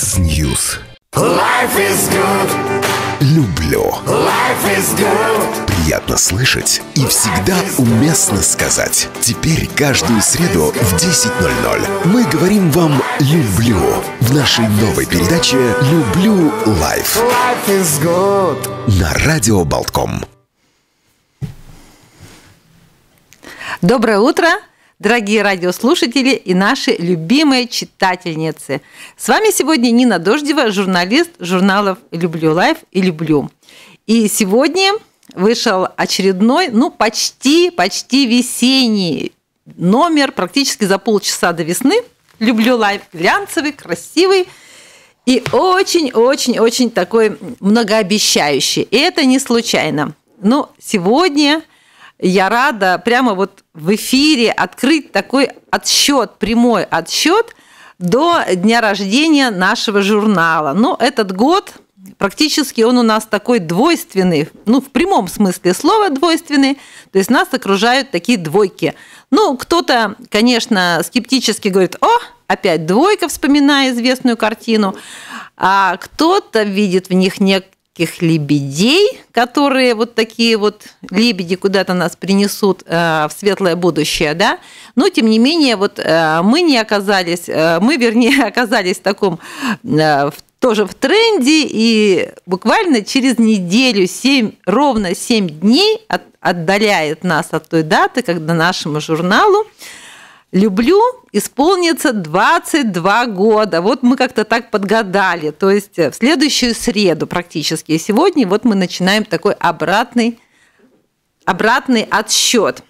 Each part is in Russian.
Яндекс Ньюс. Life is good. Люблю. Life is good. Приятно слышать и всегда уместно сказать. Теперь каждую среду в 10.00 мы говорим вам «люблю» в нашей новой передаче «Люблю лайф». На радио Болтком. Доброе утро дорогие радиослушатели и наши любимые читательницы. С вами сегодня Нина Дождева, журналист журналов «Люблю лайф» и «Люблю». И сегодня вышел очередной, ну, почти, почти весенний номер, практически за полчаса до весны. «Люблю лайф» глянцевый, красивый, и очень-очень-очень такой многообещающий. И это не случайно. Но ну, сегодня я рада, прямо вот в эфире открыть такой отсчет, прямой отсчет до дня рождения нашего журнала. Но ну, этот год практически он у нас такой двойственный, ну, в прямом смысле слова двойственный, то есть нас окружают такие двойки. Ну, кто-то, конечно, скептически говорит, о, опять двойка, вспоминая известную картину, а кто-то видит в них неких лебедей, которые вот такие вот лебеди куда-то нас принесут э, в светлое будущее, да, но тем не менее вот э, мы не оказались, э, мы вернее оказались в таком, в тоже в тренде, и буквально через неделю, 7, ровно 7 дней от, отдаляет нас от той даты, когда нашему журналу люблю исполнится 22 года. Вот мы как-то так подгадали. То есть э, в следующую среду практически. И сегодня вот мы начинаем такой обратный, обратный отсчет.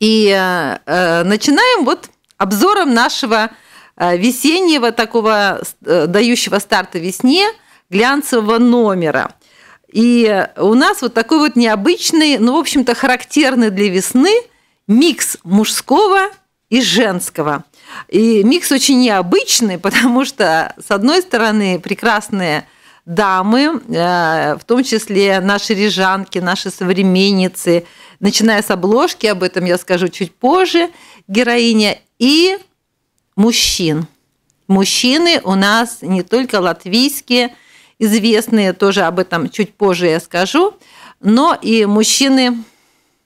И э, э, начинаем вот обзором нашего э, весеннего такого, дающего старта весне, глянцевого номера. И у нас вот такой вот необычный, ну в общем-то, характерный для весны – микс мужского и женского. И микс очень необычный, потому что, с одной стороны, прекрасные дамы, э, в том числе наши рижанки, наши современницы, начиная с обложки, об этом я скажу чуть позже, героиня, и мужчин. Мужчины у нас не только латвийские, известные, тоже об этом чуть позже я скажу, но и мужчины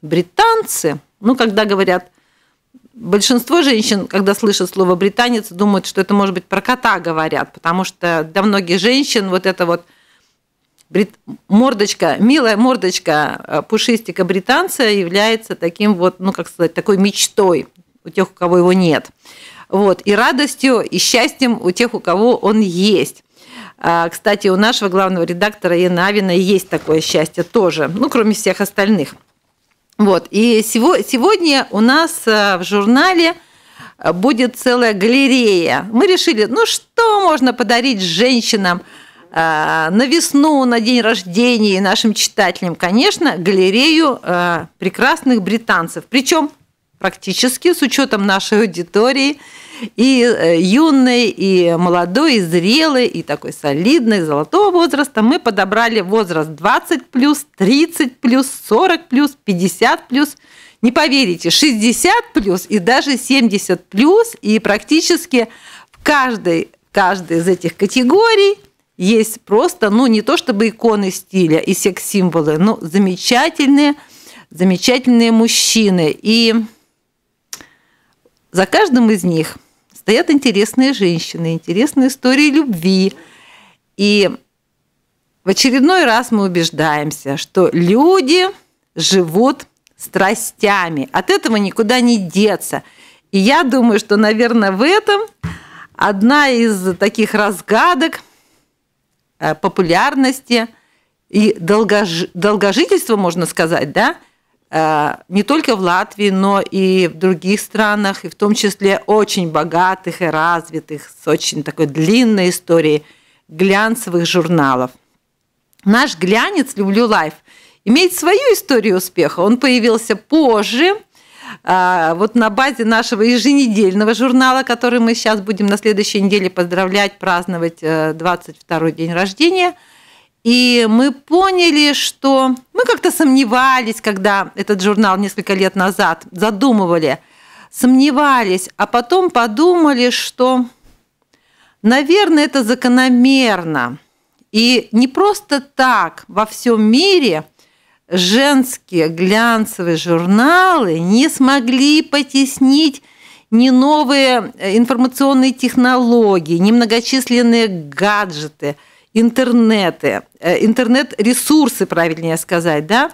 британцы. Ну, когда говорят Большинство женщин, когда слышат слово британец, думают, что это может быть про кота говорят, потому что для многих женщин вот это вот брит... мордочка, милая мордочка э, пушистика британца является таким вот, ну как сказать, такой мечтой у тех, у кого его нет. Вот, и радостью, и счастьем у тех, у кого он есть. А, кстати, у нашего главного редактора Яна есть такое счастье тоже, ну, кроме всех остальных. Вот. И сегодня у нас э, в журнале э, будет целая галерея. Мы решили, ну что можно подарить женщинам э, на весну, на день рождения нашим читателям? Конечно, галерею прекрасных британцев. Причем практически с учетом нашей аудитории, и э, юной, и молодой, и зрелой, и такой солидной, золотого возраста, мы подобрали возраст 20 плюс, 30 плюс, 40 плюс, 50 плюс, не поверите, 60 плюс и даже 70 плюс, и практически в каждой, каждой из этих категорий есть просто, ну, не то чтобы иконы стиля и секс-символы, но замечательные, замечательные мужчины. И за каждым из них стоят интересные женщины, интересные истории любви. И в очередной раз мы убеждаемся, что люди живут страстями. От этого никуда не деться. И я думаю, что, наверное, в этом одна из таких разгадок э, популярности – и долгож... долгожительство, можно сказать, да, Э, не только в Латвии, но и в других странах, и в том числе очень богатых и развитых, с очень такой длинной историей глянцевых журналов. Наш глянец «Люблю лайф» имеет свою историю успеха. Он появился позже, э, вот на базе нашего еженедельного журнала, который мы сейчас будем на следующей неделе поздравлять, праздновать 22-й э, день рождения – и мы поняли, что мы как-то сомневались, когда этот журнал несколько лет назад задумывали, сомневались, а потом подумали, что, наверное, это закономерно. И не просто так во всем мире женские глянцевые журналы не смогли потеснить ни новые э, информационные технологии, ни многочисленные гаджеты – интернеты, э, интернет-ресурсы, правильнее сказать, да?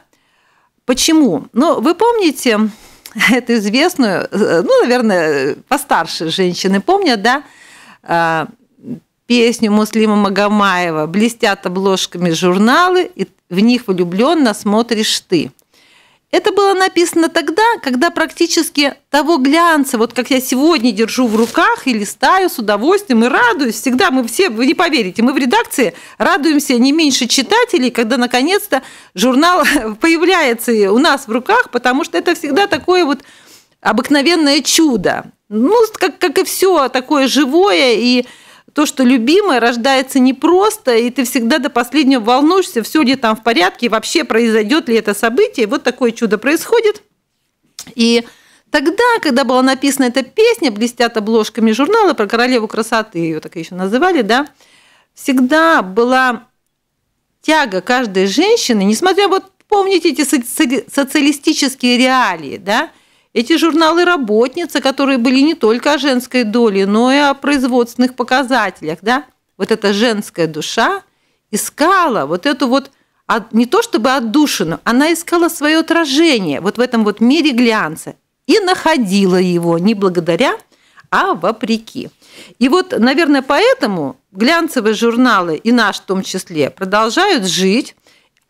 Почему? Ну, вы помните эту известную, э, ну, наверное, постарше женщины помнят, да, э, песню Муслима Магомаева «Блестят обложками журналы, и в них влюбленно смотришь ты». Это было написано тогда, когда практически того глянца, вот как я сегодня держу в руках и листаю с удовольствием и радуюсь, всегда мы все, вы не поверите, мы в редакции радуемся не меньше читателей, когда наконец-то журнал появляется у нас в руках, потому что это всегда такое вот обыкновенное чудо. Ну, как, как и все такое живое и то, что любимое, рождается непросто, и ты всегда до последнего волнуешься, все ли там в порядке, вообще произойдет ли это событие. вот такое чудо происходит. И тогда, когда была написана эта песня, блестят обложками журнала про королеву красоты, ее так еще называли, да, всегда была тяга каждой женщины, несмотря вот помните эти социалистические реалии, да, эти журналы работницы, которые были не только о женской доле, но и о производственных показателях, да? Вот эта женская душа искала вот эту вот не то чтобы отдушину, она искала свое отражение вот в этом вот мире глянца и находила его не благодаря, а вопреки. И вот, наверное, поэтому глянцевые журналы и наш в том числе продолжают жить,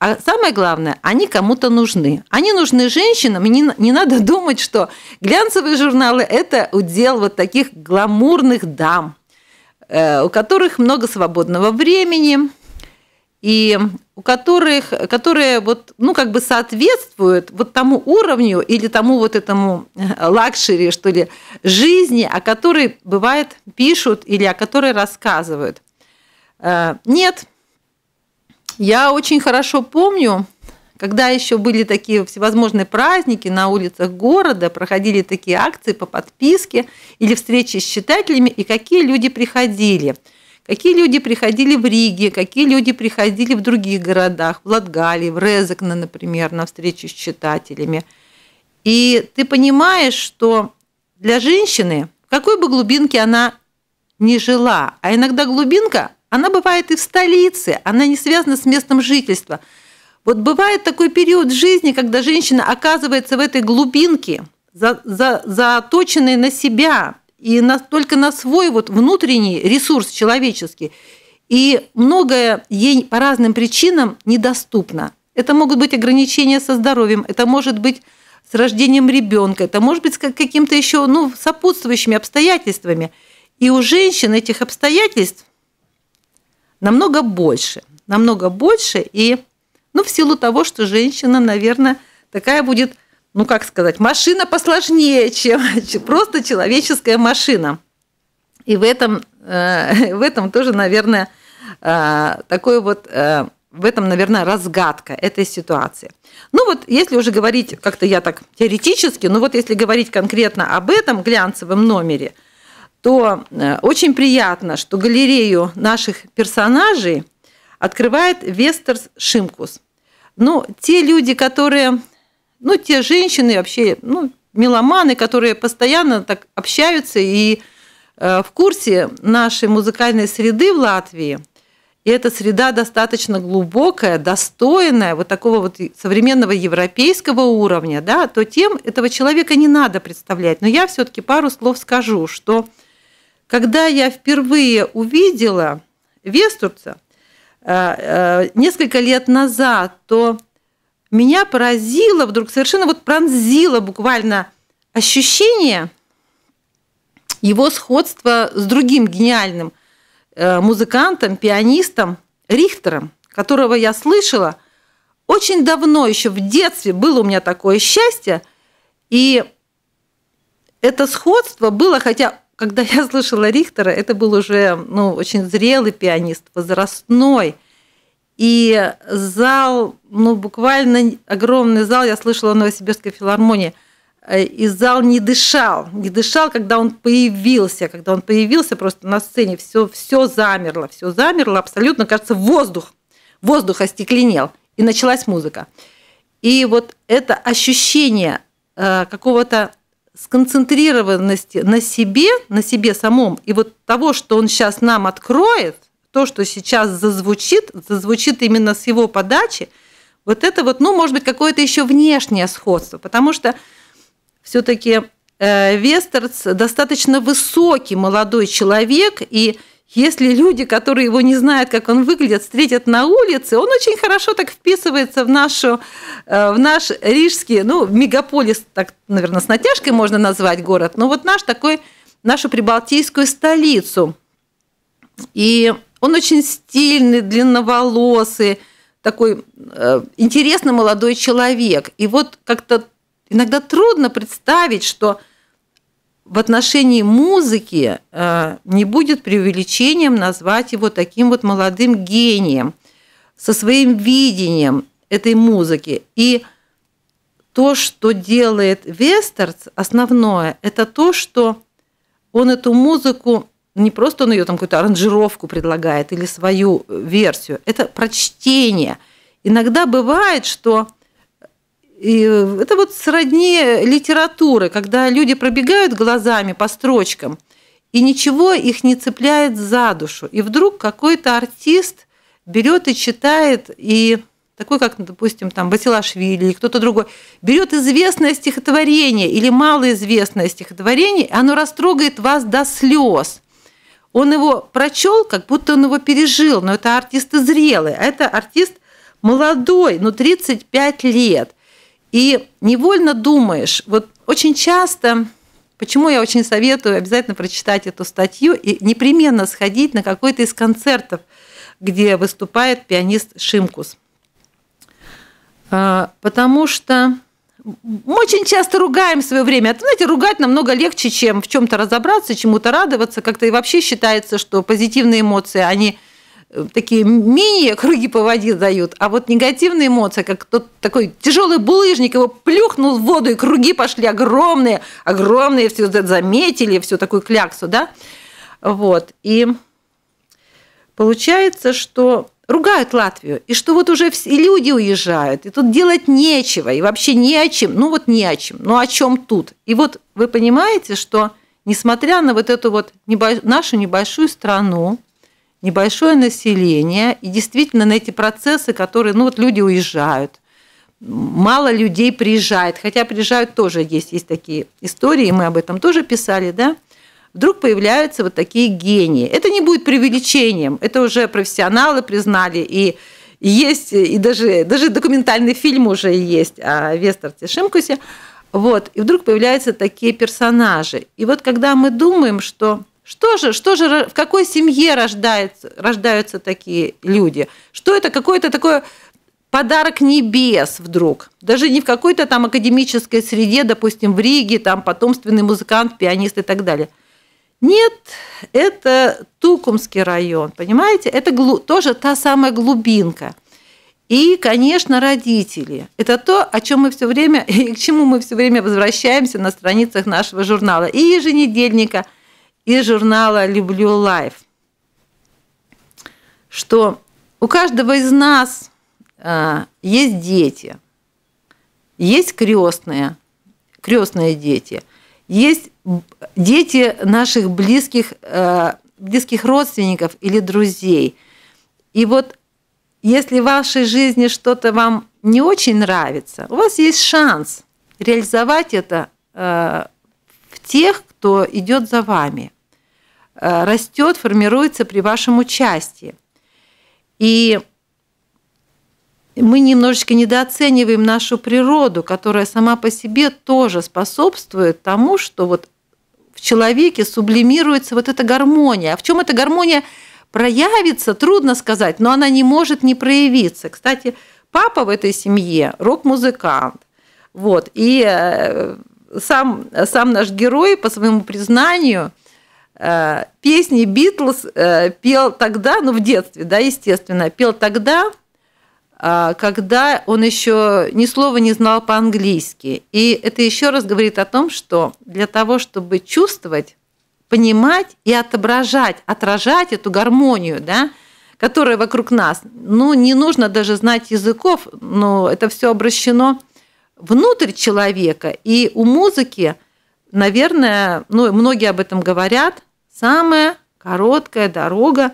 а самое главное, они кому-то нужны. Они нужны женщинам, и не, не надо думать, что глянцевые журналы – это удел вот таких гламурных дам, э, у которых много свободного времени, и у которых, которые вот, ну, как бы соответствуют вот тому уровню или тому вот этому э, лакшери, что ли, жизни, о которой, бывает, пишут или о которой рассказывают. Э, нет, я очень хорошо помню, когда еще были такие всевозможные праздники на улицах города, проходили такие акции по подписке или встречи с читателями, и какие люди приходили. Какие люди приходили в Риге, какие люди приходили в других городах, в Латгалии, в Резекне, например, на встречи с читателями. И ты понимаешь, что для женщины, в какой бы глубинке она ни жила, а иногда глубинка она бывает и в столице, она не связана с местом жительства. Вот бывает такой период в жизни, когда женщина оказывается в этой глубинке, за, за, заточенной на себя и на, только на свой вот внутренний ресурс человеческий. И многое ей по разным причинам недоступно. Это могут быть ограничения со здоровьем, это может быть с рождением ребенка, это может быть с каким-то еще ну, сопутствующими обстоятельствами. И у женщин этих обстоятельств намного больше, намного больше, и, ну, в силу того, что женщина, наверное, такая будет, ну, как сказать, машина посложнее, чем просто человеческая машина. И в этом, э, в этом тоже, наверное, э, такой вот э, в этом, наверное, разгадка этой ситуации. Ну вот, если уже говорить, как-то я так теоретически, ну вот если говорить конкретно об этом глянцевом номере, то э, очень приятно, что галерею наших персонажей открывает Вестерс Шимкус. Ну, те люди, которые, ну, те женщины вообще, ну, меломаны, которые постоянно так общаются и э, в курсе нашей музыкальной среды в Латвии. И эта среда достаточно глубокая, достойная вот такого вот современного европейского уровня, да, то тем этого человека не надо представлять. Но я все-таки пару слов скажу, что когда я впервые увидела Вестурца э, э, несколько лет назад, то меня поразило, вдруг совершенно вот пронзило буквально ощущение его сходства с другим гениальным э, музыкантом, пианистом Рихтером, которого я слышала очень давно, еще в детстве было у меня такое счастье, и это сходство было, хотя когда я слышала Рихтера, это был уже ну, очень зрелый пианист, возрастной. И зал, ну, буквально огромный зал, я слышала в Новосибирской филармонии, э, и зал не дышал, не дышал, когда он появился, когда он появился просто на сцене, все, все замерло, все замерло, абсолютно, кажется, воздух, воздух остекленел, и началась музыка. И вот это ощущение э, какого-то сконцентрированности на себе, на себе самом, и вот того, что он сейчас нам откроет, то, что сейчас зазвучит, зазвучит именно с его подачи, вот это вот, ну, может быть, какое-то еще внешнее сходство, потому что все-таки э, Вестерц достаточно высокий молодой человек, и если люди, которые его не знают, как он выглядит, встретят на улице, он очень хорошо так вписывается в, нашу, э, в наш рижский, ну, мегаполис, так, наверное, с натяжкой можно назвать город, но вот наш такой, нашу прибалтийскую столицу. И он очень стильный, длинноволосый, такой э, интересный молодой человек. И вот как-то иногда трудно представить, что в отношении музыки э, не будет преувеличением назвать его таким вот молодым гением со своим видением этой музыки. И то, что делает Вестерц, основное, это то, что он эту музыку не просто он ее там какую-то аранжировку предлагает или свою версию, это прочтение. Иногда бывает, что и э, это вот сродни литературы, когда люди пробегают глазами по строчкам, и ничего их не цепляет за душу. И вдруг какой-то артист берет и читает, и такой, как, допустим, там Басилашвили или кто-то другой, берет известное стихотворение или малоизвестное стихотворение, и оно растрогает вас до слез. Он его прочел, как будто он его пережил, но это артист зрелый, а это артист молодой, ну 35 лет – и невольно думаешь, вот очень часто, почему я очень советую обязательно прочитать эту статью и непременно сходить на какой-то из концертов, где выступает пианист Шимкус. А, потому что мы очень часто ругаем свое время. А знаете, ругать намного легче, чем в чем-то разобраться, чему-то радоваться. Как-то и вообще считается, что позитивные эмоции, они Э, такие мини круги по воде дают, а вот негативные эмоции, как тот такой тяжелый булыжник, его плюхнул в воду, и круги пошли огромные, огромные, все заметили, всю такую кляксу, да? Вот. И получается, что ругают Латвию, и что вот уже все люди уезжают, и тут делать нечего, и вообще не о чем, ну вот не о чем, ну о чем тут. И вот вы понимаете, что несмотря на вот эту вот небольш... нашу небольшую страну, небольшое население, и действительно на эти процессы, которые, ну вот люди уезжают, мало людей приезжает, хотя приезжают тоже есть, есть такие истории, мы об этом тоже писали, да, вдруг появляются вот такие гении. Это не будет преувеличением, это уже профессионалы признали, и есть, и даже, даже документальный фильм уже есть о Вестерте Шимкусе. Вот, и вдруг появляются такие персонажи. И вот когда мы думаем, что что же, что же, в какой семье рождаются, рождаются такие люди? Что это какое-то такое подарок небес вдруг? Даже не в какой-то там академической среде, допустим, в Риге, там потомственный музыкант, пианист и так далее. Нет, это Тукумский район, понимаете? Это глу... тоже та самая глубинка. И, конечно, родители. Это то, о чем мы все время и к чему мы все время возвращаемся на страницах нашего журнала и еженедельника, из журнала «Люблю лайф», что у каждого из нас э, есть дети, есть крестные, крестные дети, есть дети наших близких, э, близких родственников или друзей. И вот если в вашей жизни что-то вам не очень нравится, у вас есть шанс реализовать это э, в тех, кто идет за вами. Э, растет, формируется при вашем участии. И мы немножечко недооцениваем нашу природу, которая сама по себе тоже способствует тому, что вот в человеке сублимируется вот эта гармония. А в чем эта гармония проявится, трудно сказать, но она не может не проявиться. Кстати, папа в этой семье рок-музыкант. Вот. И э, сам, сам наш герой, по своему признанию – Э, песни Битлз э, пел тогда, ну в детстве, да, естественно, пел тогда, э, когда он еще ни слова не знал по-английски. И это еще раз говорит о том, что для того, чтобы чувствовать, понимать и отображать, отражать эту гармонию, да, которая вокруг нас, ну не нужно даже знать языков, но это все обращено внутрь человека. И у музыки наверное, ну, многие об этом говорят, самая короткая дорога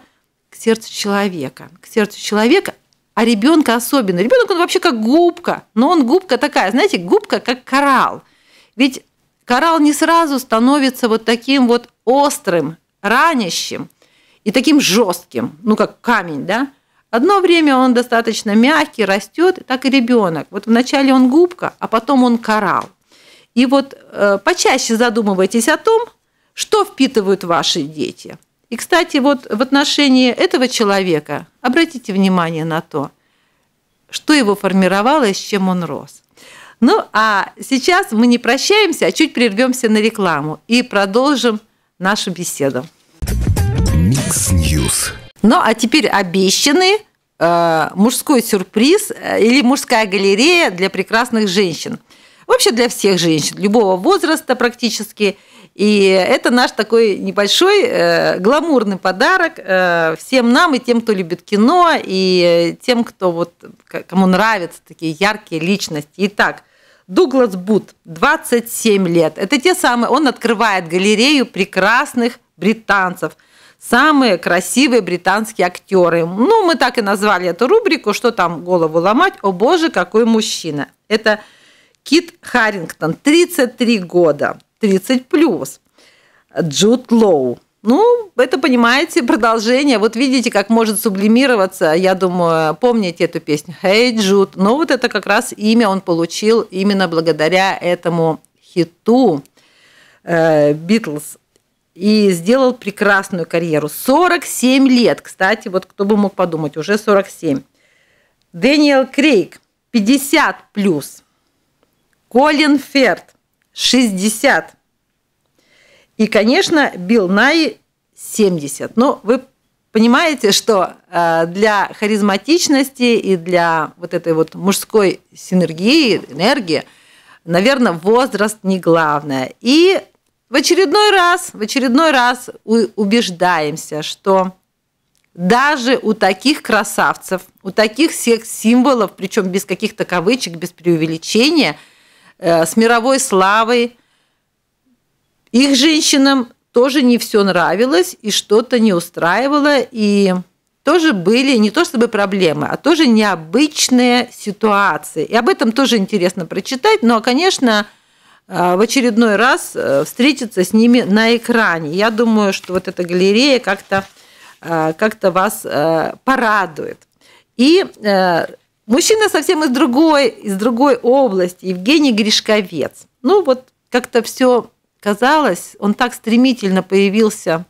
к сердцу человека. К сердцу человека, а ребенка особенно. Ребенок он вообще как губка, но он губка такая, знаете, губка как коралл. Ведь коралл не сразу становится вот таким вот острым, ранящим и таким жестким, ну как камень, да? Одно время он достаточно мягкий, растет, так и ребенок. Вот вначале он губка, а потом он коралл. И вот э, почаще задумывайтесь о том, что впитывают ваши дети. И, кстати, вот в отношении этого человека обратите внимание на то, что его формировало и с чем он рос. Ну, а сейчас мы не прощаемся, а чуть прервемся на рекламу и продолжим нашу беседу. Микс Ньюс. Ну, а теперь обещанный э, мужской сюрприз э, или мужская галерея для прекрасных женщин – вообще для всех женщин, любого возраста практически. И это наш такой небольшой э, гламурный подарок э, всем нам и тем, кто любит кино, и тем, кто вот, кому нравятся такие яркие личности. Итак, Дуглас Бут, 27 лет. Это те самые, он открывает галерею прекрасных британцев – самые красивые британские актеры. Ну, мы так и назвали эту рубрику, что там голову ломать, о боже, какой мужчина. Это Кит Харрингтон, 33 года, 30 плюс. Джуд Лоу, ну, это, понимаете, продолжение. Вот видите, как может сублимироваться, я думаю, помните эту песню «Hey Jude». Но вот это как раз имя он получил именно благодаря этому хиту э, «Битлз». И сделал прекрасную карьеру. 47 лет, кстати, вот кто бы мог подумать, уже 47. Дэниел Крейг, 50 плюс – Колин Ферд 60. И, конечно, Билл Най 70. Но вы понимаете, что э, для харизматичности и для вот этой вот мужской синергии, энергии, наверное, возраст не главное. И в очередной раз, в очередной раз убеждаемся, что даже у таких красавцев, у таких всех символов причем без каких-то кавычек, без преувеличения – Э, с мировой славой. Их женщинам тоже не все нравилось и что-то не устраивало, и тоже были не то чтобы проблемы, а тоже необычные ситуации. И об этом тоже интересно прочитать, но, ну, а, конечно, э, в очередной раз э, встретиться с ними на экране. Я думаю, что вот эта галерея как-то как вас порадует. И Мужчина совсем из другой, из другой области, Евгений Гришковец. Ну вот как-то все казалось, он так стремительно появился,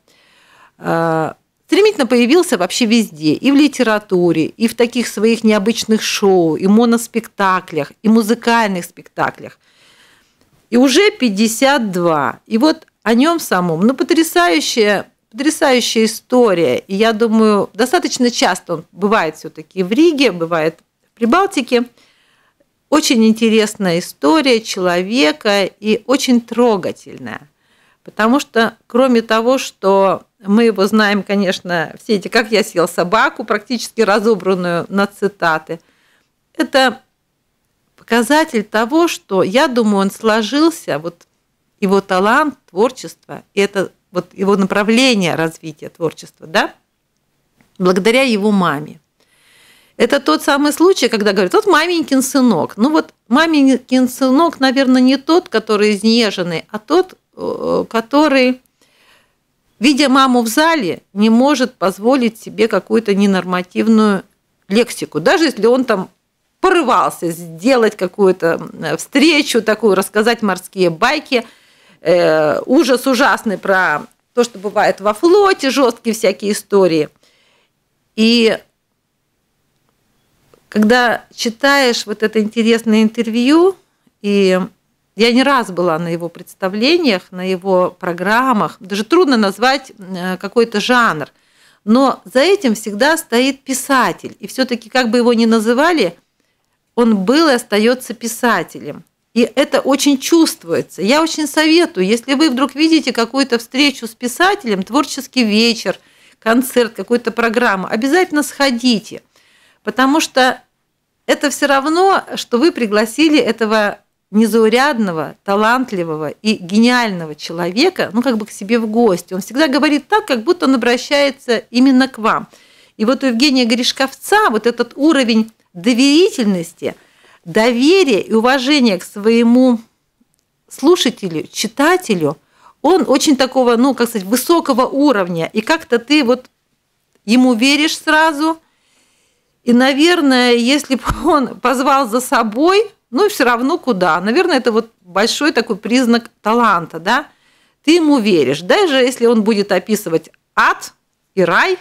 э, стремительно появился вообще везде, и в литературе, и в таких своих необычных шоу, и моноспектаклях, и музыкальных спектаклях. И уже 52. И вот о нем самом, ну потрясающая, потрясающая история. И я думаю, достаточно часто он бывает все-таки в Риге, бывает Прибалтике. Очень интересная история человека и очень трогательная. Потому что, кроме того, что мы его знаем, конечно, все эти «Как я съел собаку», практически разобранную на цитаты, это показатель того, что, я думаю, он сложился, вот его талант, творчество, и это вот его направление развития творчества, да, благодаря его маме. Это тот самый случай, когда говорят, вот маменькин сынок. Ну вот маменькин сынок, наверное, не тот, который изнеженный, а тот, э, который, видя маму в зале, не может позволить себе какую-то ненормативную лексику. Даже если он там порывался сделать какую-то э, встречу такую, рассказать морские байки, э, ужас ужасный про то, что бывает во флоте, жесткие всякие истории. И когда читаешь вот это интересное интервью, и я не раз была на его представлениях, на его программах, даже трудно назвать э, какой-то жанр, но за этим всегда стоит писатель. И все-таки, как бы его ни называли, он был и остается писателем. И это очень чувствуется. Я очень советую, если вы вдруг видите какую-то встречу с писателем, творческий вечер, концерт, какую-то программу, обязательно сходите – Потому что это все равно, что вы пригласили этого незаурядного, талантливого и гениального человека, ну, как бы к себе в гости. Он всегда говорит так, как будто он обращается именно к вам. И вот у Евгения Гришковца вот этот уровень доверительности, доверия и уважения к своему слушателю, читателю, он очень такого, ну, как сказать, высокого уровня. И как-то ты вот ему веришь сразу – и, наверное, если бы он позвал за собой, ну, все равно куда. Наверное, это вот большой такой признак таланта, да? Ты ему веришь. Даже если он будет описывать ад и рай,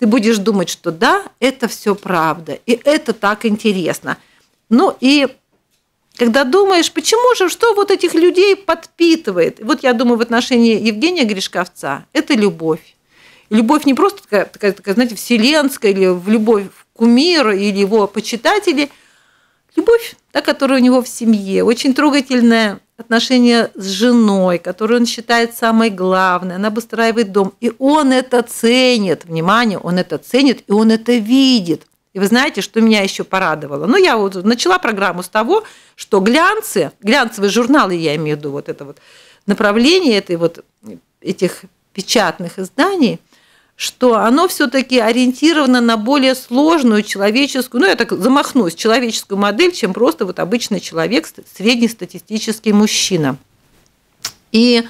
ты будешь думать, что да, это все правда, и это так интересно. Ну и когда думаешь, почему же, что вот этих людей подпитывает? Вот я думаю, в отношении Евгения Гришковца это любовь. Любовь не просто такая, такая, такая знаете, вселенская или в любовь кумир или его почитатели, любовь, да, которая у него в семье, очень трогательное отношение с женой, которую он считает самой главной, она обустраивает дом. И он это ценит, внимание, он это ценит, и он это видит. И вы знаете, что меня еще порадовало? Ну, я вот начала программу с того, что глянцы, глянцевые журналы, я имею в виду, вот это вот направление этой вот, этих печатных изданий – что оно все-таки ориентировано на более сложную человеческую, ну я так замахнусь, человеческую модель, чем просто вот обычный человек, среднестатистический мужчина. И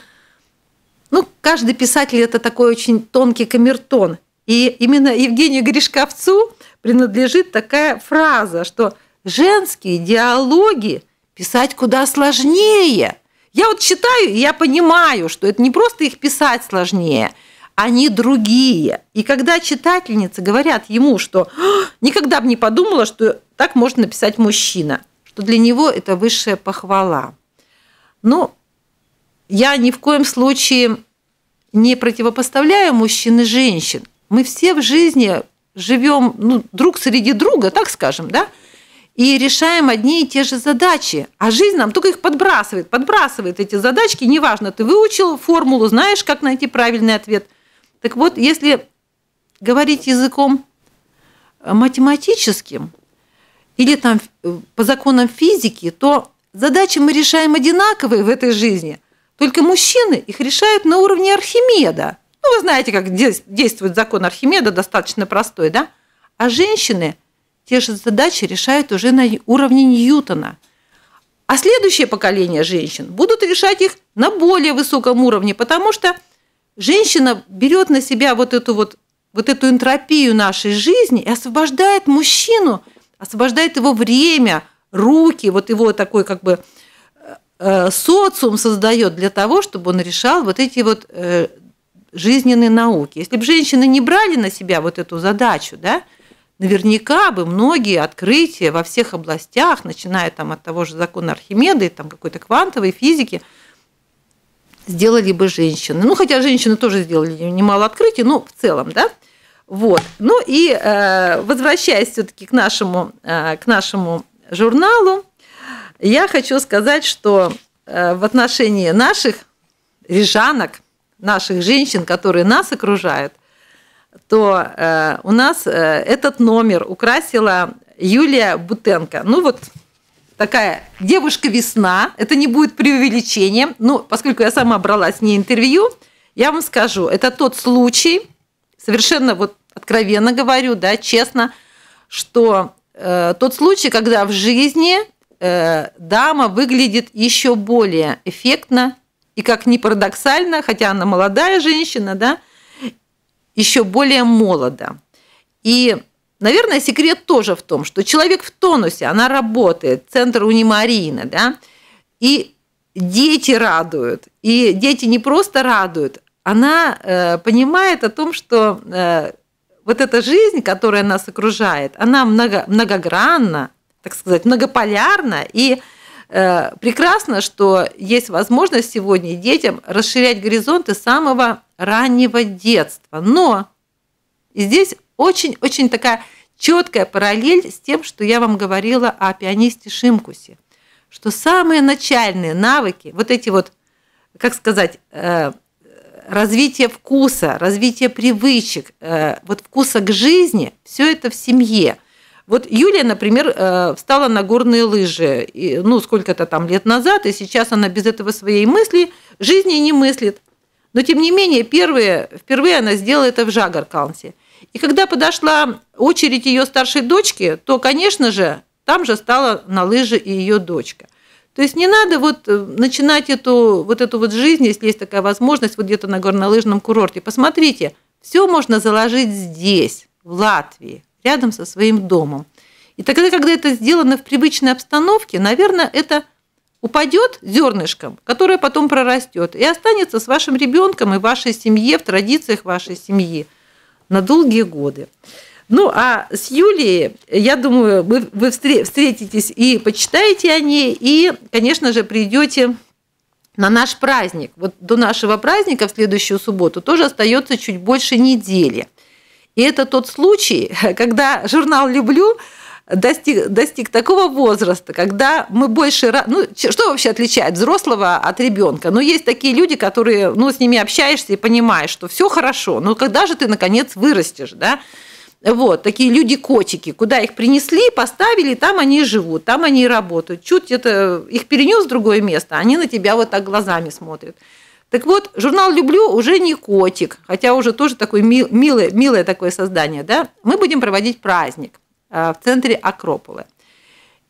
ну, каждый писатель – это такой очень тонкий камертон. И именно Евгению Гришковцу принадлежит такая фраза, что женские диалоги писать куда сложнее. Я вот читаю, и я понимаю, что это не просто их писать сложнее – они другие. И когда читательницы говорят ему, что «А, никогда бы не подумала, что так можно написать мужчина, что для него это высшая похвала. Но ну, я ни в коем случае не противопоставляю мужчин и женщин. Мы все в жизни живем ну, друг среди друга, так скажем, да, и решаем одни и те же задачи. А жизнь нам только их подбрасывает, подбрасывает эти задачки. Неважно, ты выучил формулу, знаешь, как найти правильный ответ – так вот, если говорить языком э, математическим или там э, по законам физики, то задачи мы решаем одинаковые в этой жизни. Только мужчины их решают на уровне Архимеда. Ну, вы знаете, как действует закон Архимеда, достаточно простой, да? А женщины те же задачи решают уже на уровне Ньютона. А следующее поколение женщин будут решать их на более высоком уровне, потому что – женщина берет на себя вот эту вот, вот эту энтропию нашей жизни и освобождает мужчину, освобождает его время, руки, вот его такой как бы э, э, социум создает для того, чтобы он решал вот эти вот э, жизненные науки. Если бы женщины не брали на себя вот эту задачу, да, наверняка бы многие открытия во всех областях, начиная там от того же закона Архимеда и там какой-то квантовой физики – сделали бы женщины. Ну, хотя женщины тоже сделали немало открытий, но в целом, да. Вот. Ну и э, возвращаясь все-таки к нашему, э, к нашему журналу, я хочу сказать, что э, в отношении наших рижанок, наших женщин, которые нас окружают, то э, у нас э, этот номер украсила Юлия Бутенко. Ну вот такая девушка-весна, это не будет преувеличением. Ну, поскольку я сама брала с ней интервью, я вам скажу, это тот случай, совершенно вот откровенно говорю, да, честно, что э, тот случай, когда в жизни э, дама выглядит еще более эффектно и, как ни парадоксально, хотя она молодая женщина, да, еще более молода. И Наверное, секрет тоже в том, что человек в тонусе, она работает, центр унимарина, да, и дети радуют, и дети не просто радуют, она э, понимает о том, что э, вот эта жизнь, которая нас окружает, она много, многогранна, так сказать, многополярна, и э, прекрасно, что есть возможность сегодня детям расширять горизонты самого раннего детства. Но и здесь очень-очень такая четкая параллель с тем, что я вам говорила о пианисте Шимкусе, что самые начальные навыки, вот эти вот, как сказать, э, развитие вкуса, развитие привычек, э, вот вкуса к жизни, все это в семье. Вот Юлия, например, э, встала на горные лыжи, ну, сколько-то там лет назад, и сейчас она без этого своей мысли, жизни не мыслит. Но, тем не менее, первые, впервые она сделала это в Жагаркалнсе. И когда подошла очередь ее старшей дочки, то, конечно же, там же стала на лыжи и ее дочка. То есть не надо вот э, начинать эту вот эту вот жизнь, если есть такая возможность, вот где-то на горнолыжном курорте. Посмотрите, все можно заложить здесь, в Латвии, рядом со своим домом. И тогда, когда это сделано в привычной обстановке, наверное, это упадет зернышком, которое потом прорастет, и останется с вашим ребенком и вашей семье, в традициях вашей семьи на долгие годы. Ну, а с Юлией, я думаю, вы, вы встретитесь и почитаете о ней, и, конечно же, придете на наш праздник. Вот до нашего праздника в следующую субботу тоже остается чуть больше недели. И это тот случай, когда журнал «Люблю» достиг, достиг такого возраста, когда мы больше... Ну, что вообще отличает взрослого от ребенка? Ну, есть такие люди, которые, ну, с ними общаешься и понимаешь, что все хорошо, но когда же ты, наконец, вырастешь, да? Вот, такие люди-котики, куда их принесли, поставили, там они живут, там они работают. Чуть это их перенес в другое место, они на тебя вот так глазами смотрят. Так вот, журнал «Люблю» уже не котик, хотя уже тоже такое милое, милое такое создание. Да? Мы будем проводить праздник. Э, в центре Акрополя.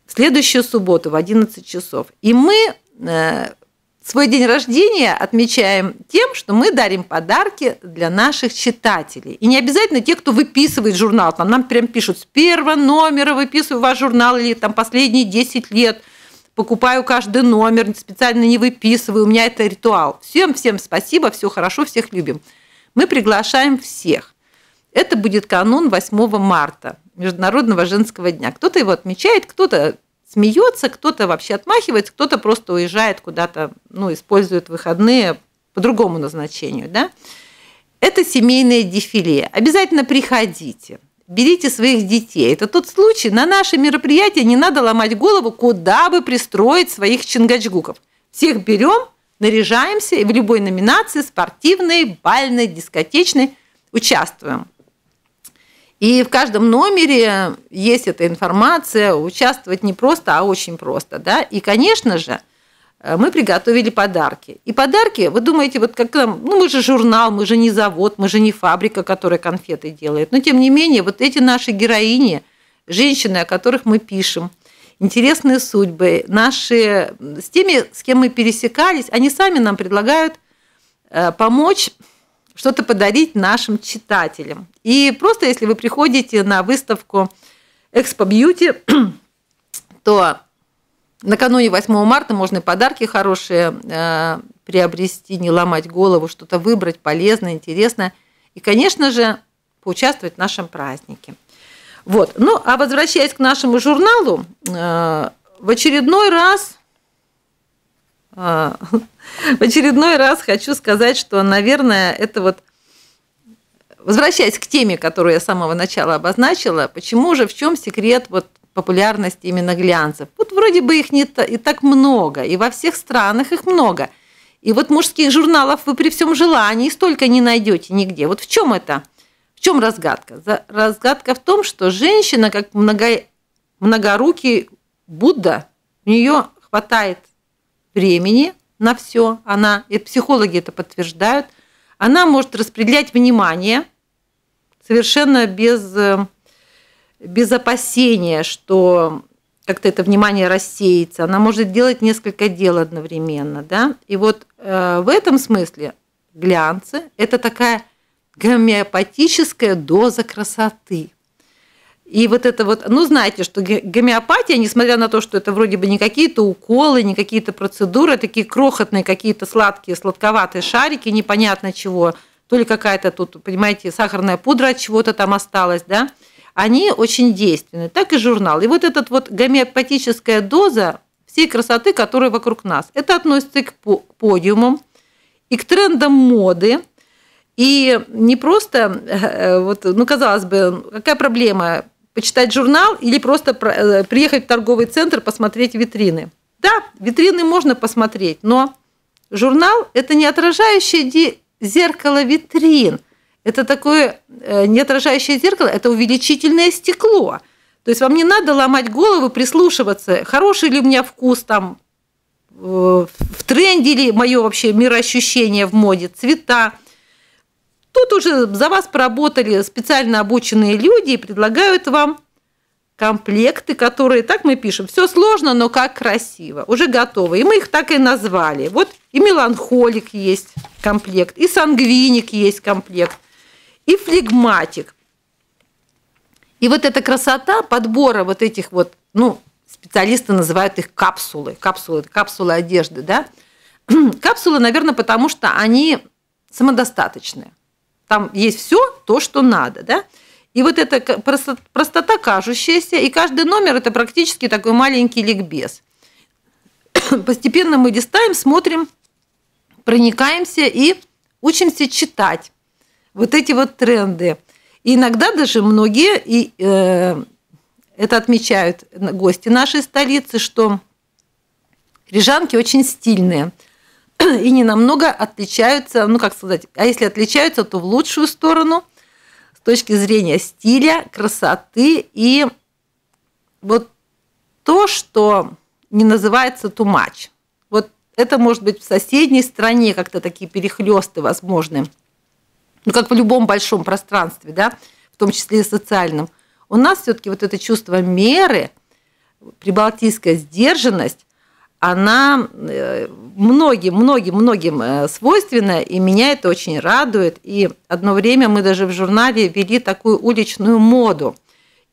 В следующую субботу в 11 часов. И мы э, свой день рождения отмечаем тем, что мы дарим подарки для наших читателей. И не обязательно те, кто выписывает журнал. Там нам прям пишут с первого номера выписываю ваш журнал или там последние 10 лет. Покупаю каждый номер, специально не выписываю. У меня это ритуал. Всем, всем спасибо, все хорошо, всех любим. Мы приглашаем всех. Это будет канун 8 марта, Международного женского дня. Кто-то его отмечает, кто-то смеется, кто-то вообще отмахивается, кто-то просто уезжает куда-то, ну, использует выходные по другому назначению, да. Это семейное дефиле. Обязательно приходите берите своих детей. Это тот случай, на наше мероприятие не надо ломать голову, куда бы пристроить своих чингачгуков. Всех берем, наряжаемся и в любой номинации, спортивной, бальной, дискотечной, участвуем. И в каждом номере есть эта информация, участвовать не просто, а очень просто. Да? И, конечно же, э, мы приготовили подарки. И подарки, вы думаете, вот как там, ну мы же журнал, мы же не завод, мы же не фабрика, которая конфеты делает. Но тем не менее, вот эти наши героини, женщины, о которых мы пишем, интересные судьбы, наши, с теми, с кем мы пересекались, они сами нам предлагают э, помочь что-то подарить нашим читателям. И просто если вы приходите на выставку Expo Beauty, то накануне 8 марта можно подарки хорошие э, приобрести, не ломать голову, что-то выбрать полезное, интересное. И, конечно же, поучаствовать в нашем празднике. Вот. Ну, а возвращаясь к нашему журналу, э, в очередной раз а, в очередной раз хочу сказать, что, наверное, это вот возвращаясь к теме, которую я с самого начала обозначила, почему же, в чем секрет вот популярности именно глянцев? Вот вроде бы их не и так много, и во всех странах их много. И вот мужских журналов вы при всем желании столько не найдете нигде. Вот в чем это? В чем разгадка? Разгадка в том, что женщина, как много, многорукий Будда, у нее хватает времени на все. Она, и психологи это подтверждают, она может распределять внимание совершенно без, э, без опасения, что как-то это внимание рассеется. Она может делать несколько дел одновременно. Да? И вот э, в этом смысле глянцы – это такая гомеопатическая доза красоты – и вот это вот, ну знаете, что гомеопатия, несмотря на то, что это вроде бы не какие-то уколы, не какие-то процедуры, а такие крохотные какие-то сладкие, сладковатые шарики, непонятно чего, то ли какая-то тут, понимаете, сахарная пудра от чего-то там осталась, да, они очень действенны, так и журнал. И вот этот вот гомеопатическая доза всей красоты, которая вокруг нас, это относится и к подиумам, и к трендам моды, и не просто, э, э, вот, ну, казалось бы, какая проблема почитать журнал или просто э, приехать в торговый центр, посмотреть витрины. Да, витрины можно посмотреть, но журнал – это не отражающее зеркало витрин. Это такое э, не отражающее зеркало, это увеличительное стекло. То есть вам не надо ломать голову, прислушиваться, хороший ли у меня вкус там, э, в тренде ли мое вообще мироощущение в моде, цвета – Тут уже за вас поработали специально обученные люди и предлагают вам комплекты, которые, так мы пишем, все сложно, но как красиво, уже готовы. И мы их так и назвали. Вот и меланхолик есть комплект, и сангвиник есть комплект, и флегматик. И вот эта красота подбора вот этих вот, ну, специалисты называют их капсулы, капсулы, капсулы одежды, да. Капсулы, наверное, потому что они самодостаточные. Там есть все то, что надо, да? И вот эта простота кажущаяся, и каждый номер это практически такой маленький ликбез. Постепенно мы листаем, смотрим, проникаемся и учимся читать вот эти вот тренды. И иногда даже многие, и э, это отмечают гости нашей столицы, что рижанки очень стильные – и не намного отличаются, ну как сказать, а если отличаются, то в лучшую сторону с точки зрения стиля, красоты и вот то, что не называется тумач. Вот это может быть в соседней стране как-то такие перехлесты возможны. Ну, как в любом большом пространстве, да, в том числе и социальном. У нас все-таки вот это чувство меры, прибалтийская сдержанность, она э, многим, многим, многим э, свойственна, и меня это очень радует. И одно время мы даже в журнале вели такую уличную моду.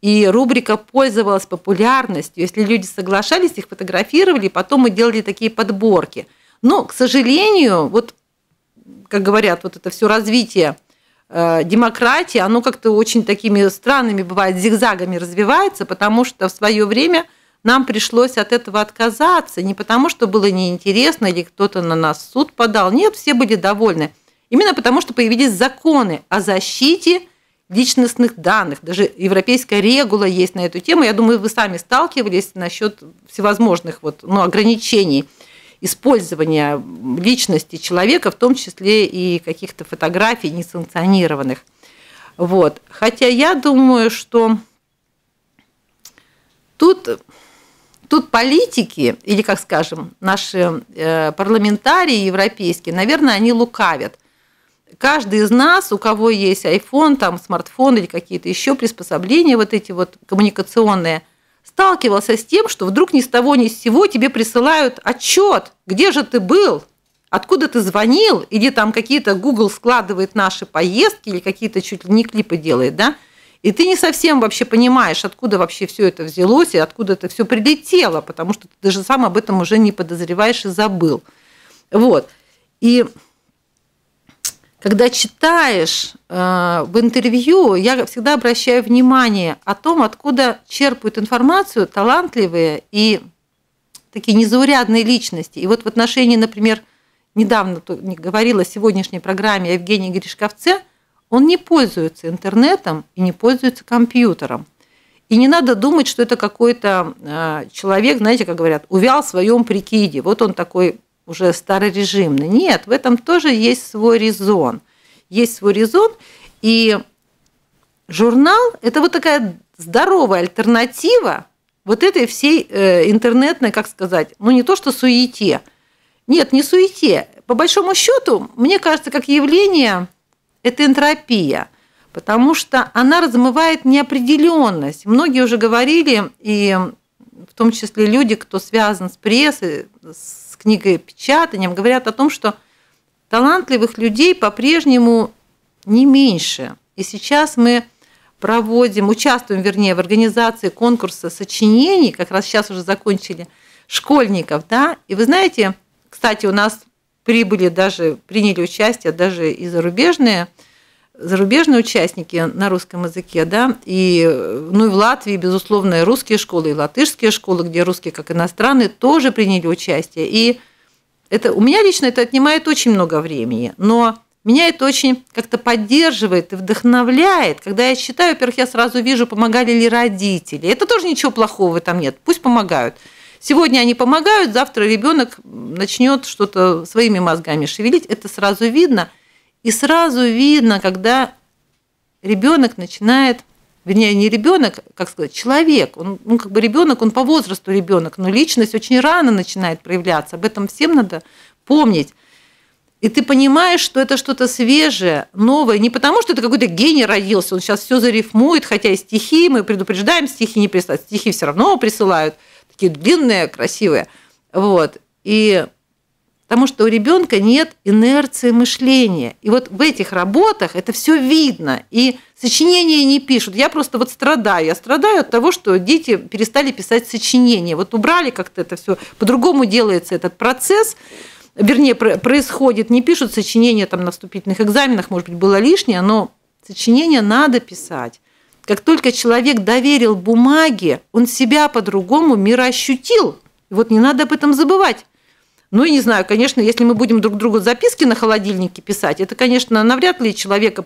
И рубрика пользовалась популярностью. Если люди соглашались, их фотографировали, потом мы делали такие подборки. Но, к сожалению, вот, как говорят, вот это все развитие э, демократии, оно как-то очень такими странными, бывает, зигзагами развивается, потому что в свое время – нам пришлось от этого отказаться, не потому что было неинтересно или кто-то на нас суд подал. Нет, все были довольны. Именно потому что появились законы о защите личностных данных. Даже европейская регула есть на эту тему. Я думаю, вы сами сталкивались насчет всевозможных вот, ну, ограничений использования личности человека, в том числе и каких-то фотографий несанкционированных. Вот. Хотя я думаю, что тут тут политики, или, как скажем, наши э, парламентарии европейские, наверное, они лукавят. Каждый из нас, у кого есть iPhone, там, смартфон или какие-то еще приспособления вот эти вот коммуникационные, сталкивался с тем, что вдруг ни с того ни с сего тебе присылают отчет, где же ты был, откуда ты звонил, или там какие-то Google складывает наши поездки, или какие-то чуть ли не клипы делает, да – и ты не совсем вообще понимаешь, откуда вообще все это взялось и откуда это все прилетело, потому что ты даже сам об этом уже не подозреваешь и забыл. Вот. И когда читаешь э, в интервью, я всегда обращаю внимание о том, откуда черпают информацию талантливые и такие незаурядные личности. И вот в отношении, например, недавно говорила в сегодняшней программе о Евгении Гришковце, он не пользуется интернетом и не пользуется компьютером. И не надо думать, что это какой-то а, человек, знаете, как говорят, увял в своем прикиде. Вот он такой уже старорежимный. Нет, в этом тоже есть свой резон. Есть свой резон. И журнал – это вот такая здоровая альтернатива вот этой всей э, интернетной, как сказать, ну не то что суете. Нет, не суете. По большому счету, мне кажется, как явление это энтропия, потому что она размывает неопределенность. Многие уже говорили, и в том числе люди, кто связан с прессой, с книгой печатанием, говорят о том, что талантливых людей по-прежнему не меньше. И сейчас мы проводим, участвуем, вернее, в организации конкурса сочинений, как раз сейчас уже закончили, школьников, да, и вы знаете, кстати, у нас прибыли даже, приняли участие даже и зарубежные, зарубежные участники на русском языке, да, и, ну и в Латвии, безусловно, и русские школы, и латышские школы, где русские как иностранные тоже приняли участие. И это, у меня лично это отнимает очень много времени, но меня это очень как-то поддерживает и вдохновляет. Когда я читаю, во-первых, я сразу вижу, помогали ли родители. Это тоже ничего плохого в этом нет, пусть помогают. Сегодня они помогают, завтра ребенок начнет что-то своими мозгами шевелить. Это сразу видно. И сразу видно, когда ребенок начинает вернее, не ребенок, как сказать, человек. Он, ну, как бы ребенок, он по возрасту ребенок, но личность очень рано начинает проявляться. Об этом всем надо помнить. И ты понимаешь, что это что-то свежее, новое. Не потому, что это какой-то гений родился, он сейчас все зарифмует, хотя и стихи, мы предупреждаем стихи не присылать, стихи все равно присылают – такие длинные, красивые. Вот. И потому что у ребенка нет инерции мышления. И вот в этих работах это все видно. И сочинения не пишут. Я просто вот страдаю. Я страдаю от того, что дети перестали писать сочинения. Вот убрали как-то это все. По-другому делается этот процесс. Вернее, происходит, не пишут сочинения там на вступительных экзаменах, может быть, было лишнее, но сочинения надо писать. Как только человек доверил бумаге, он себя по-другому мироощутил. И вот не надо об этом забывать. Ну, и не знаю, конечно, если мы будем друг другу записки на холодильнике писать, это, конечно, навряд ли человека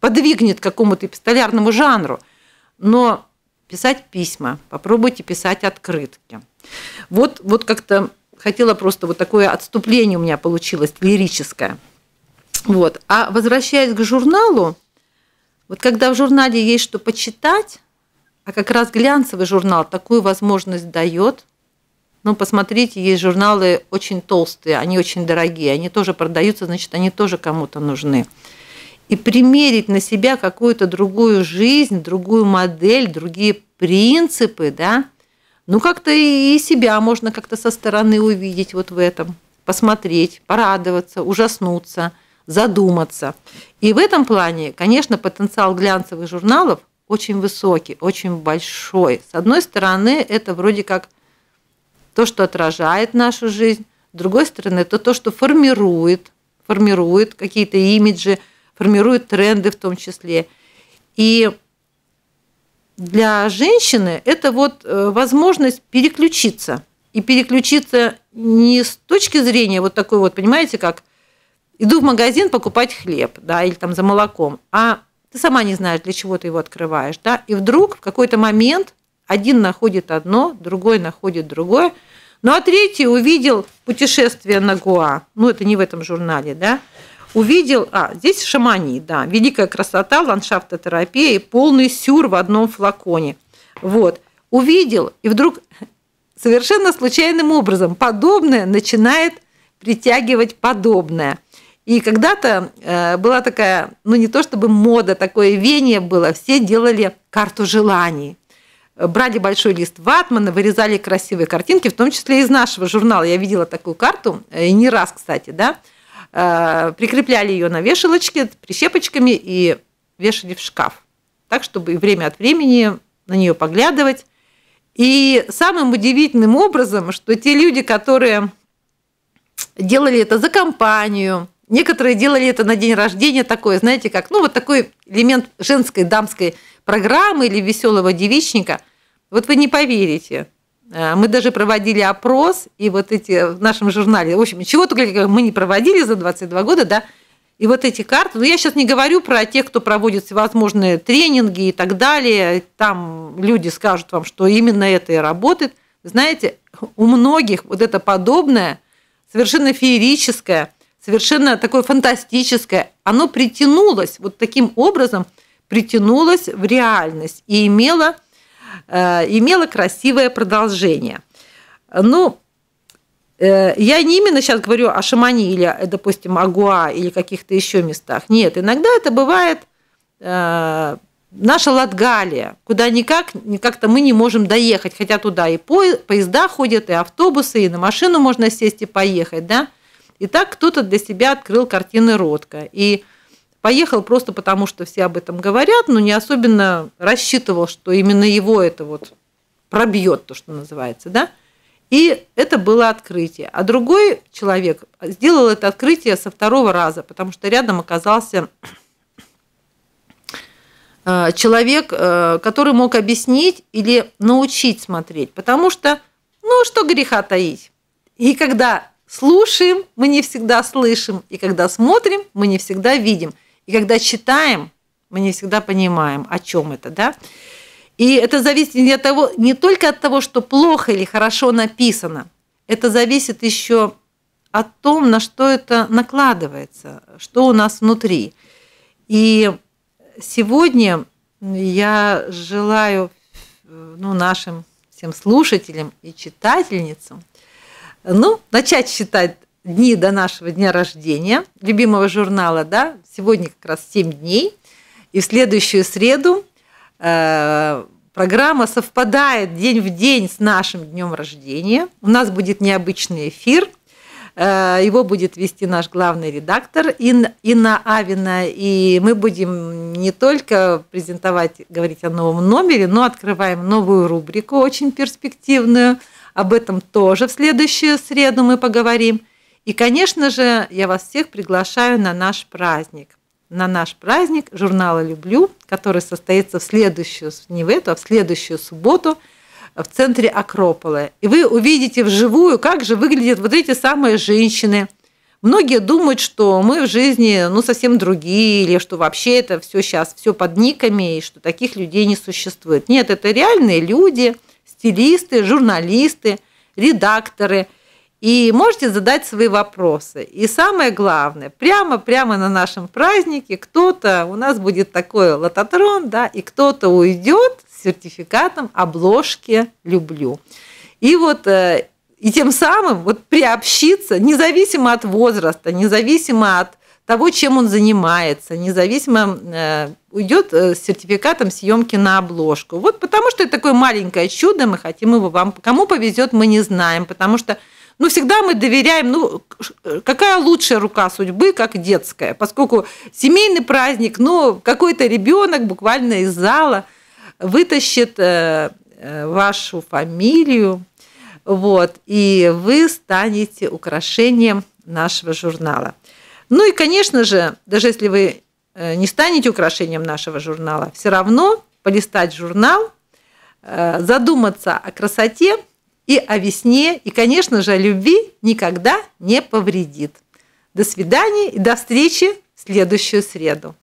подвигнет к какому-то эпистолярному жанру. Но писать письма, попробуйте писать открытки. Вот, вот как-то хотела просто вот такое отступление у меня получилось лирическое. Вот. А возвращаясь к журналу, вот когда в журнале есть что почитать, а как раз глянцевый журнал такую возможность дает. Ну, посмотрите, есть журналы очень толстые, они очень дорогие, они тоже продаются, значит, они тоже кому-то нужны. И примерить на себя какую-то другую жизнь, другую модель, другие принципы, да, ну, как-то и себя можно как-то со стороны увидеть вот в этом, посмотреть, порадоваться, ужаснуться – задуматься. И в этом плане, конечно, потенциал глянцевых журналов очень высокий, очень большой. С одной стороны, это вроде как то, что отражает нашу жизнь, с другой стороны, это то, что формирует, формирует какие-то имиджи, формирует тренды в том числе. И для женщины это вот э, возможность переключиться. И переключиться не с точки зрения вот такой вот, понимаете, как иду в магазин покупать хлеб, да, или там за молоком, а ты сама не знаешь, для чего ты его открываешь, да, и вдруг в какой-то момент один находит одно, другой находит другое, ну а третий увидел путешествие на Гуа, ну это не в этом журнале, да, увидел, а, здесь шамани, да, великая красота, ландшафтотерапия и полный сюр в одном флаконе, вот, увидел, и вдруг совершенно случайным образом подобное начинает притягивать подобное – и когда-то э, была такая, ну не то чтобы мода, такое вение было, все делали карту желаний. Брали большой лист ватмана, вырезали красивые картинки, в том числе из нашего журнала. Я видела такую карту, и э, не раз, кстати, да. Э, прикрепляли ее на вешалочке, прищепочками и вешали в шкаф. Так, чтобы время от времени на нее поглядывать. И самым удивительным образом, что те люди, которые делали это за компанию, Некоторые делали это на день рождения, такое, знаете, как, ну, вот такой элемент женской, дамской программы или веселого девичника. Вот вы не поверите. Э, мы даже проводили опрос, и вот эти в нашем журнале, в общем, чего только мы не проводили за 22 года, да, и вот эти карты, ну я сейчас не говорю про тех, кто проводит всевозможные тренинги и так далее, там люди скажут вам, что именно это и работает. Знаете, у многих вот это подобное, совершенно феерическое – совершенно такое фантастическое, оно притянулось вот таким образом, притянулось в реальность и имело, э, имело красивое продолжение. Ну, э, я не именно сейчас говорю о шамане или, допустим, о Гуа или каких-то еще местах. Нет, иногда это бывает э, наша Латгалия, куда никак, никак то мы не можем доехать, хотя туда и поезда ходят, и автобусы, и на машину можно сесть и поехать, да, и так кто-то для себя открыл картины Ротко. И поехал просто потому, что все об этом говорят, но не особенно рассчитывал, что именно его это вот пробьет, то, что называется, да. И это было открытие. А другой человек сделал это открытие со второго раза, потому что рядом оказался э, человек, э, который мог объяснить или научить смотреть. Потому что, ну, что греха таить. И когда слушаем, мы не всегда слышим, и когда смотрим, мы не всегда видим, и когда читаем, мы не всегда понимаем, о чем это, да? И это зависит не, от того, не только от того, что плохо или хорошо написано, это зависит еще о том, на что это накладывается, что у нас внутри. И сегодня я желаю э, ну, нашим всем слушателям и читательницам ну, начать считать дни до нашего дня рождения, любимого журнала, да, сегодня как раз 7 дней, и в следующую среду э, программа совпадает день в день с нашим днем рождения. У нас будет необычный эфир, э, его будет вести наш главный редактор Ин, Инна Авина, и мы будем не только презентовать, говорить о новом номере, но открываем новую рубрику, очень перспективную – об этом тоже в следующую среду мы поговорим. И, конечно же, я вас всех приглашаю на наш праздник. На наш праздник журнала «Люблю», который состоится в следующую, не в эту, а в следующую субботу в центре Акрополя. И вы увидите вживую, как же выглядят вот эти самые женщины – Многие думают, что мы в жизни ну, совсем другие, или что вообще это все сейчас все под никами, и что таких людей не существует. Нет, это реальные люди, стилисты, журналисты, редакторы. И можете задать свои вопросы. И самое главное, прямо-прямо на нашем празднике кто-то, у нас будет такой лототрон, да, и кто-то уйдет с сертификатом обложки «Люблю». И вот э, и тем самым вот приобщиться, независимо от возраста, независимо от того, чем он занимается, независимо э, уйдет э, с сертификатом съемки на обложку. Вот потому что это такое маленькое чудо, мы хотим его вам. Кому повезет, мы не знаем, потому что ну, всегда мы доверяем, ну, э, какая лучшая рука судьбы, как детская, поскольку семейный праздник, ну, какой-то ребенок буквально из зала вытащит вашу фамилию, вот, и вы станете украшением нашего журнала. Ну и, конечно же, даже если вы э, не станете украшением нашего журнала, все равно полистать журнал, э, задуматься о красоте и о весне, и, конечно же, о любви никогда не повредит. До свидания и до встречи в следующую среду.